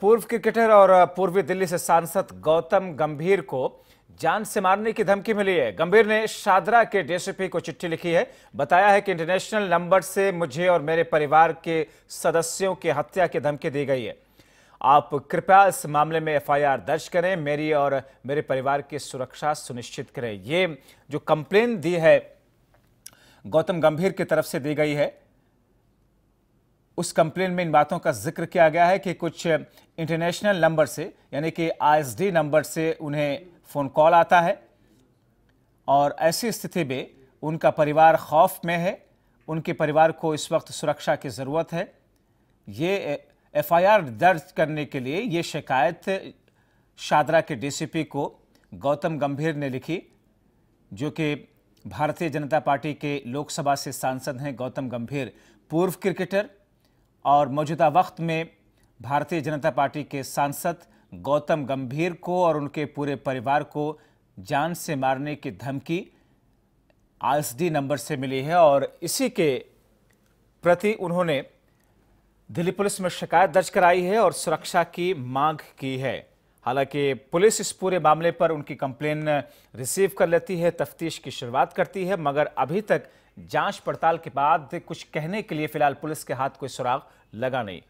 पूर्व क्रिकेटर और पूर्वी दिल्ली से सांसद गौतम गंभीर को जान से मारने की धमकी मिली है गंभीर ने शादरा के डीएसपी को चिट्ठी लिखी है बताया है कि इंटरनेशनल नंबर से मुझे और मेरे परिवार के सदस्यों की हत्या की धमकी दी गई है आप कृपया इस मामले में एफआईआर दर्ज करें मेरी और मेरे परिवार की सुरक्षा सुनिश्चित करें ये जो कंप्लेन दी है गौतम गंभीर की तरफ से दी गई है उस कंप्लेन में इन बातों का जिक्र किया गया है कि कुछ इंटरनेशनल नंबर से यानी कि आईएसडी नंबर से उन्हें फ़ोन कॉल आता है और ऐसी स्थिति में उनका परिवार खौफ में है उनके परिवार को इस वक्त सुरक्षा की ज़रूरत है ये एफआईआर दर्ज करने के लिए ये शिकायत शादरा के डीसीपी को गौतम गंभीर ने लिखी जो कि भारतीय जनता पार्टी के लोकसभा से सांसद हैं गौतम गंभीर पूर्व क्रिकेटर और मौजूदा वक्त में भारतीय जनता पार्टी के सांसद गौतम गंभीर को और उनके पूरे परिवार को जान से मारने की धमकी डी नंबर से मिली है और इसी के प्रति उन्होंने दिल्ली पुलिस में शिकायत दर्ज कराई है और सुरक्षा की मांग की है हालांकि पुलिस इस पूरे मामले पर उनकी कंप्लेन रिसीव कर लेती है तफ्तीश की शुरुआत करती है मगर अभी तक जांच पड़ताल के बाद कुछ कहने के लिए फिलहाल पुलिस के हाथ कोई सुराग लगा नहीं